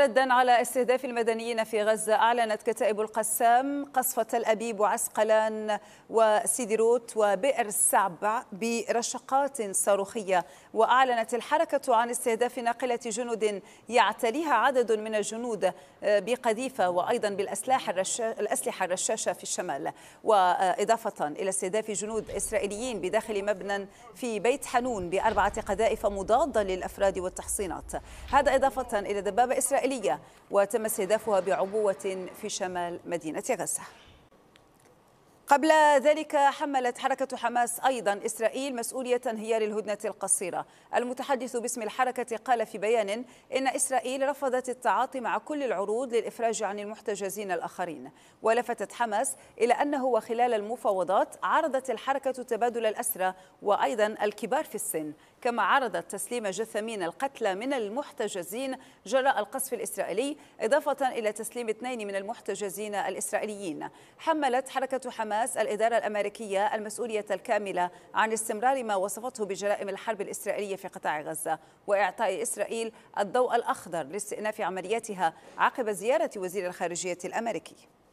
ردا على استهداف المدنيين في غزة أعلنت كتائب القسام قصف تل أبيب وعسقلان وسيدي روت وبئر السعب برشقات صاروخية وأعلنت الحركة عن استهداف ناقلة جنود يعتليها عدد من الجنود بقذيفة وأيضا بالأسلحة الأسلحة الرشاشة في الشمال وإضافة إلى استهداف جنود إسرائيليين بداخل مبنى في بيت حنون بأربعة قذائف مضادة للأفراد والتحصينات هذا إضافة إلى دبابة إسرائيلية الإسرائيلية وتم استهدافها بعبوة في شمال مدينة غزة قبل ذلك حملت حركة حماس أيضا إسرائيل مسؤولية انهيار الهدنة القصيرة المتحدث باسم الحركة قال في بيان إن إسرائيل رفضت التعاطي مع كل العروض للإفراج عن المحتجزين الآخرين ولفتت حماس إلى أنه وخلال المفاوضات عرضت الحركة تبادل الأسرى وأيضا الكبار في السن كما عرضت تسليم جثمين القتلى من المحتجزين جراء القصف الإسرائيلي إضافة إلى تسليم اثنين من المحتجزين الإسرائيليين حملت حركة حماس تمتاز الإدارة الأمريكية المسؤولية الكاملة عن استمرار ما وصفته بجرائم الحرب الإسرائيلية في قطاع غزة وإعطاء إسرائيل الضوء الأخضر لاستئناف عملياتها عقب زيارة وزير الخارجية الأمريكي